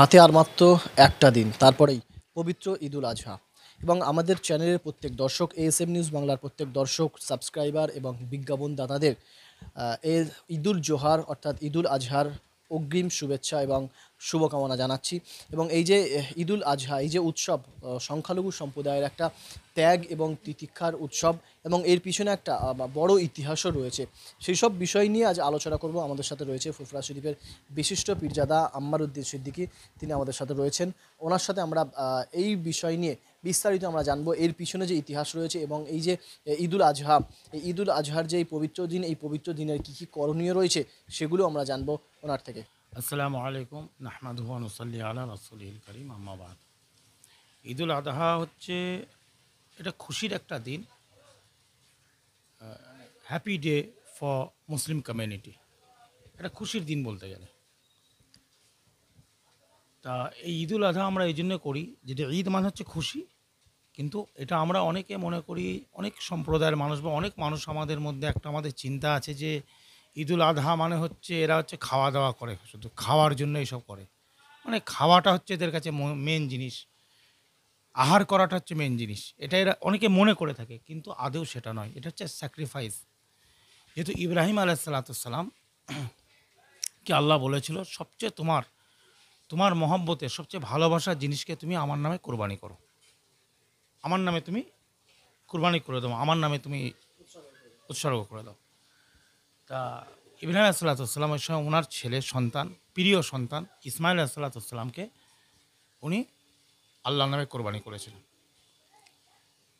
হাতে আর মাত্র একটা দিন তারপরেই পবিত্র ঈদুল আজহা এবং আমাদের চ্যানেলের প্রত্যেক দর্শক এএসএম নিউজ বাংলার প্রত্যেক দর্শক সাবস্ক্রাইবার এবং বিজ্ঞাপনদাতাদের ঈদুল জোহার অর্থাৎ ঈদুল আজহার অগ্রিম শুভেচ্ছা এবং শুভকামনা জানাচ্ছি এবং এই যে ঈদুল আজহা এই যে উৎসব সংখ্যালঘু সম্প্রদায়ের একটা ত্যাগ এবং তিতিক্ষার উৎসব এবং এর পিছনে একটা বড় ইতিহাসও রয়েছে সেই সব বিষয় নিয়ে আজ আলোচনা করব আমাদের সাথে রয়েছে ফুফরা শরীফের বিশিষ্ট পীরজাদা আম্মার উদ্দিন সিদ্দিকি তিনি আমাদের সাথে রয়েছেন ওনার সাথে আমরা এই বিষয় নিয়ে বিস্তারিত আমরা জানবো এর পিছনে যে ইতিহাস রয়েছে এবং এই যে ঈদুল আজহা এই ঈদুল আজহার যে এই পবিত্র দিন এই পবিত্র দিনের কী কী করণীয় রয়েছে সেগুলো আমরা জানবো ওনার থেকে আসসালামু আলাইকুম নাহমাদ আলা আল্লাহ রসুল করিম আহমাবাদ ঈদুল আদহা হচ্ছে এটা খুশির একটা দিন happy day for Muslim community এটা খুশির দিন বলতে গেলে তা এই ঈদুল আদহা আমরা এই জন্য করি যেটা ঈদ মানে হচ্ছে খুশি কিন্তু এটা আমরা অনেকে মনে করি অনেক সম্প্রদায়ের মানুষ বা অনেক মানুষ আমাদের মধ্যে একটা আমাদের চিন্তা আছে যে ঈদুল আধা মানে হচ্ছে এরা হচ্ছে খাওয়া দাওয়া করে শুধু খাওয়ার জন্য এসব করে মানে খাওয়াটা হচ্ছে এদের কাছে মেন জিনিস আহার করাটা হচ্ছে মেন জিনিস এটা এরা অনেকে মনে করে থাকে কিন্তু আদৌ সেটা নয় এটা হচ্ছে স্যাক্রিফাইস যেহেতু ইব্রাহিম আলাহ সাল্লাতাম কি আল্লাহ বলেছিল সবচেয়ে তোমার তোমার মহব্বতে সবচেয়ে ভালোবাসার জিনিসকে তুমি আমার নামে কোরবানি করো আমার নামে তুমি কোরবানি করে দাও আমার নামে তুমি উৎসর্গ করে দাও তা ইব্রাহিম আসলাতাম ওই সময় ওনার ছেলে সন্তান প্রিয় সন্তান ইসমাইল আসলাতামকে উনি আল্লাহ নামে কোরবানি করেছিলেন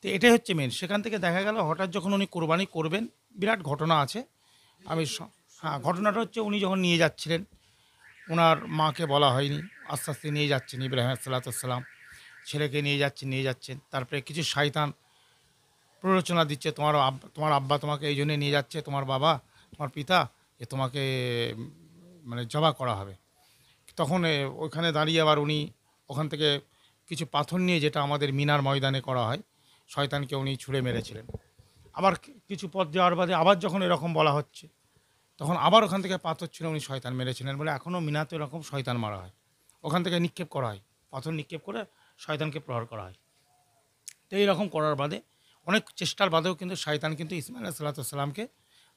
তো এটাই হচ্ছে মেন সেখান থেকে দেখা গেল হঠাৎ যখন উনি কোরবানি করবেন বিরাট ঘটনা আছে আমি হ্যাঁ ঘটনাটা হচ্ছে উনি যখন নিয়ে যাচ্ছিলেন ওনার মাকে বলা হয়নি আস্তে আস্তে নিয়ে যাচ্ছেন ইব্রাহিম সাল্লাতাম ছেলেকে নিয়ে যাচ্ছেন নিয়ে যাচ্ছেন তারপরে কিছু শয়তান প্ররোচনা দিচ্ছে তোমার তোমার আব্বা তোমাকে এই জন্যে নিয়ে যাচ্ছে তোমার বাবা আমার পিতা এ তোমাকে মানে জবা করা হবে তখন ওইখানে দাঁড়িয়ে আবার উনি ওখান থেকে কিছু পাথর নিয়ে যেটা আমাদের মিনার ময়দানে করা হয় শয়তানকে উনি ছুঁড়ে মেরেছিলেন আবার কিছু পথ দেওয়ার বাদে আবার যখন এরকম বলা হচ্ছে তখন আবার ওখান থেকে পাথর ছিল উনি শয়তান মেরেছিলেন বলে এখনও মিনাতে এরকম শয়তান মারা হয় ওখান থেকে নিক্ষেপ করা হয় পাথর নিক্ষেপ করে শয়তানকে প্রহার করা হয় তো এইরকম করার বাদে অনেক চেষ্টার বাদেও কিন্তু শয়তান কিন্তু ইসমাইল সাল্লামকে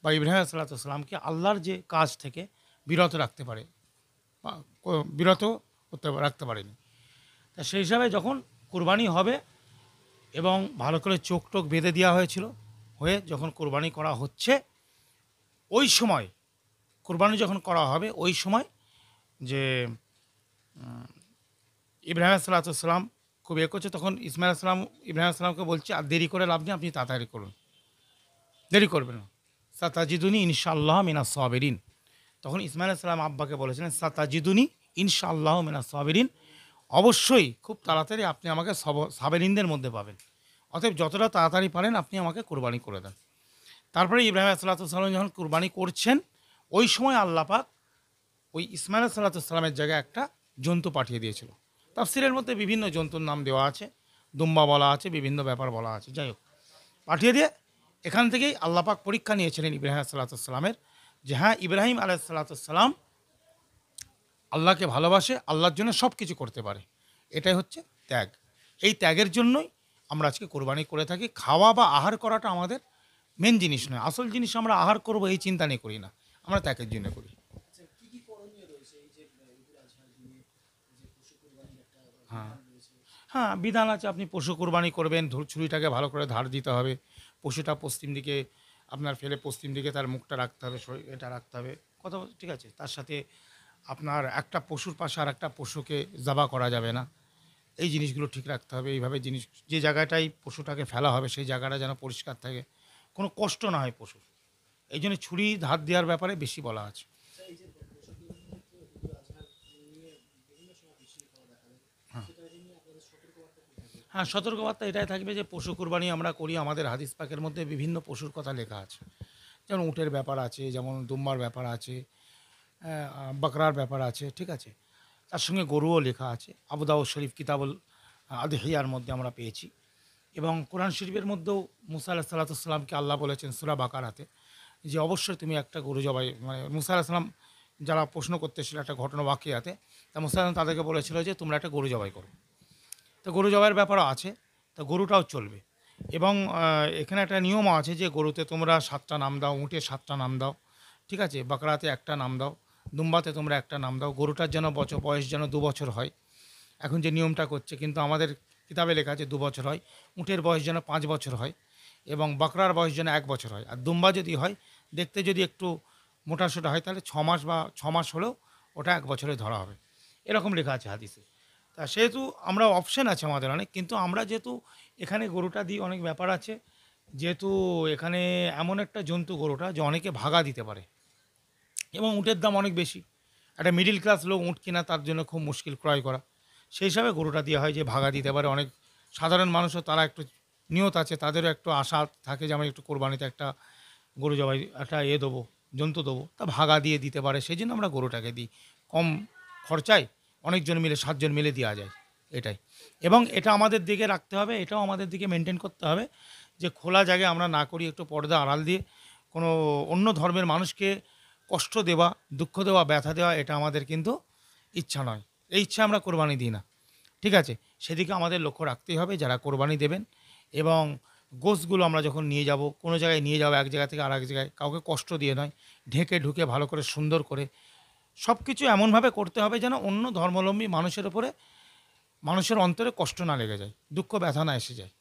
বা ইব্রাহিম সালাতামকে আল্লাহর যে কাজ থেকে বিরত রাখতে পারে বিরত করতে রাখতে পারেনি তা সেই হিসাবে যখন কোরবানি হবে এবং ভালো করে চোখ টোক বেঁধে দেওয়া হয়েছিল হয়ে যখন কোরবানি করা হচ্ছে ওই সময় কোরবানি যখন করা হবে ওই সময় যে ইব্রাহিম সালাতাম খুব এ করছে তখন ইসমাইল আসসালাম ইব্রাহিম আসসালামকে বলছে আর দেরি করে লাভ নেই আপনি তাড়াতাড়ি করুন দেরি করবেন না সাতাজিদুনি ইনশাআল্লাহ মিনা সাবেরিন তখন ইসমাইল সালাম আব্বাকে বলেছিলেন সাতাজিদুনি ইনশাআল্লাহ মিনা সাবেরিন অবশ্যই খুব তাড়াতাড়ি আপনি আমাকে সাবেরিনদের মধ্যে পাবেন অতএব যতটা তাড়াতাড়ি পারেন আপনি আমাকে কোরবানি করে দেন তারপরে ইব্রাহিম সাল্লাম যখন কোরবানি করছেন ওই সময় আল্লাপাক ওই ইসমাইল সাল্লাতামের জায়গায় একটা জন্তু পাঠিয়ে দিয়েছিল তাফসিরের মধ্যে বিভিন্ন জন্তুর নাম দেওয়া আছে দুম্বা বলা আছে বিভিন্ন ব্যাপার বলা আছে যাই হোক পাঠিয়ে দিয়ে এখান থেকেই আল্লাপাক পরীক্ষা নিয়েছিলেন ইব্রাহিম সালাতামের যে হ্যাঁ ইব্রাহিম আলাহ সালাতাম আল্লাহকে ভালোবাসে আল্লাহর জন্য সব কিছু করতে পারে এটাই হচ্ছে ত্যাগ এই ত্যাগের জন্যই আমরা আজকে কোরবানি করে থাকি খাওয়া বা আহার করাটা আমাদের মেন জিনিস নয় আসল জিনিস আমরা আহার করব এই চিন্তা নিয়ে করি না আমরা ত্যাগের জন্য করি হ্যাঁ বিধান আছে আপনি পশু কোরবানি করবেন ছুরিটাকে ভালো করে ধার দিতে হবে পশুটা পশ্চিম দিকে আপনার ফেলে পশ্চিম দিকে তার মুখটা রাখতে হবে এটা রাখতে হবে কথা ঠিক আছে তার সাথে আপনার একটা পশুর পাশে আর একটা পশুকে জাবা করা যাবে না এই জিনিসগুলো ঠিক রাখতে হবে এইভাবে জিনিস যে জায়গাটাই পশুটাকে ফেলা হবে সেই জায়গাটা যেন পরিষ্কার থাকে কোনো কষ্ট না হয় পশুর এই জন্য ছুরি ধার দেওয়ার ব্যাপারে বেশি বলা আছে হ্যাঁ সতর্কবার্তা এটাই থাকবে যে পশু কোরবানি আমরা করি আমাদের হাদিস পাকের মধ্যে বিভিন্ন পশুর কথা লেখা আছে যেমন উটের ব্যাপার আছে যেমন দুম্বার ব্যাপার আছে বাকরার ব্যাপার আছে ঠিক আছে তার সঙ্গে গরুও লেখা আছে আবুদাউ শরীফ কিতাবুল আদহিয়ার মধ্যে আমরা পেয়েছি এবং কোরআন শরীফের মধ্যেও মুসা আল্লাহ সাল্লাতুসাল্লামকে আল্লাহ বলেছেন সুরা বাকারাতে যে অবশ্যই তুমি একটা গরু জবাই মানে মুসা আলাহিসাল্লাম যারা প্রশ্ন করতেছিল একটা ঘটনা বাকি আতে তা মুসা তাদেরকে বলেছিল যে তোমরা একটা গরু জবাই করো তো গরু জবাইয়ের ব্যাপারও আছে তো গরুটাও চলবে এবং এখানে একটা নিয়মও আছে যে গরুতে তোমরা সাতটা নাম দাও উঁটে সাতটা নাম দাও ঠিক আছে বাঁকড়াতে একটা নাম দাও দুম্বাতে তোমরা একটা নাম দাও গরুটার যেন বছর বয়স যেন দু বছর হয় এখন যে নিয়মটা করছে কিন্তু আমাদের কিতাবে লেখা আছে দু বছর হয় উঁটের বয়স যেন পাঁচ বছর হয় এবং বাঁকড়ার বয়স যেন এক বছর হয় আর দুম্বা যদি হয় দেখতে যদি একটু মোটাসোটা হয় তাহলে ছ মাস বা ছ মাস হলেও ওটা এক বছরে ধরা হবে এরকম লেখা আছে হাদিসে তা সেহেতু আমরা অপশান আছে আমাদের অনেক কিন্তু আমরা যেহেতু এখানে গরুটা দিই অনেক ব্যাপার আছে যেহেতু এখানে এমন একটা জন্তু গরুটা যে অনেকে ভাগা দিতে পারে এবং উঁটের দাম অনেক বেশি একটা মিডিল ক্লাস লোক উঁট কিনা তার জন্য খুব মুশকিল ক্রয় করা সেই হিসাবে গরুটা দেওয়া হয় যে ভাগা দিতে পারে অনেক সাধারণ মানুষও তারা একটু নিয়ত আছে তাদেরও একটু আশা থাকে যে আমরা একটু কোরবানিতে একটা গরু জবাই একটা এ দেবো জন্তু দেবো তা ভাগা দিয়ে দিতে পারে সেই জন্য আমরা গরুটাকে দিই কম খরচায় অনেকজন মিলে সাতজন মিলে দেওয়া যায় এটাই এবং এটা আমাদের দিকে রাখতে হবে এটাও আমাদের দিকে মেনটেন করতে হবে যে খোলা জায়গায় আমরা না করি একটু পর্দা আড়াল দিয়ে কোনো অন্য ধর্মের মানুষকে কষ্ট দেওয়া দুঃখ দেওয়া ব্যথা দেওয়া এটা আমাদের কিন্তু ইচ্ছা নয় এই ইচ্ছা আমরা কোরবানি দিই না ঠিক আছে সেদিকে আমাদের লক্ষ্য রাখতেই হবে যারা কোরবানি দেবেন এবং গোসগুলো আমরা যখন নিয়ে যাব কোনো জায়গায় নিয়ে যাবো এক জায়গা থেকে আর এক জায়গায় কাউকে কষ্ট দিয়ে নয় ঢেকে ঢুকে ভালো করে সুন্দর করে সব কিছু এমনভাবে করতে হবে যেন অন্য ধর্মলম্বী মানুষের ওপরে মানুষের অন্তরে কষ্ট না লেগে যায় দুঃখ ব্যথা না এসে যায়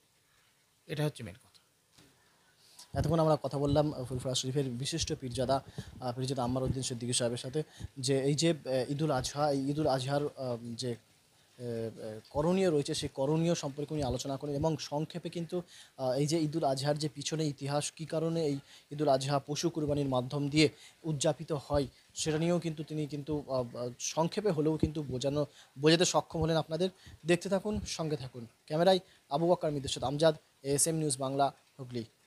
এটা হচ্ছে মেন কথা এতক্ষণ আমরা কথা বললাম ফুলফরা শরীফের বিশিষ্ট পীরজাদা পীরজাদা আম্মার উদ্দিন সিদ্দিকী সাহেবের সাথে যে এই যে ঈদুল আজহা ঈদুল আজহার যে করণীয় রয়েছে সেই করণীয় সম্পর্কে উনি আলোচনা করেন এবং সংক্ষেপে কিন্তু এই যে ঈদুল আজহার যে পিছনে ইতিহাস কি কারণে এই ঈদুল আজহা পশু কুরবানির মাধ্যম দিয়ে উদযাপিত হয় সেটা নিয়েও কিন্তু তিনি কিন্তু সংক্ষেপে হলেও কিন্তু বোঝানো বোঝাতে সক্ষম হলেন আপনাদের দেখতে থাকুন সঙ্গে থাকুন ক্যামেরায় আবু বাক্কার মৃদের সাথে Amjad S M News Bangla Hooghly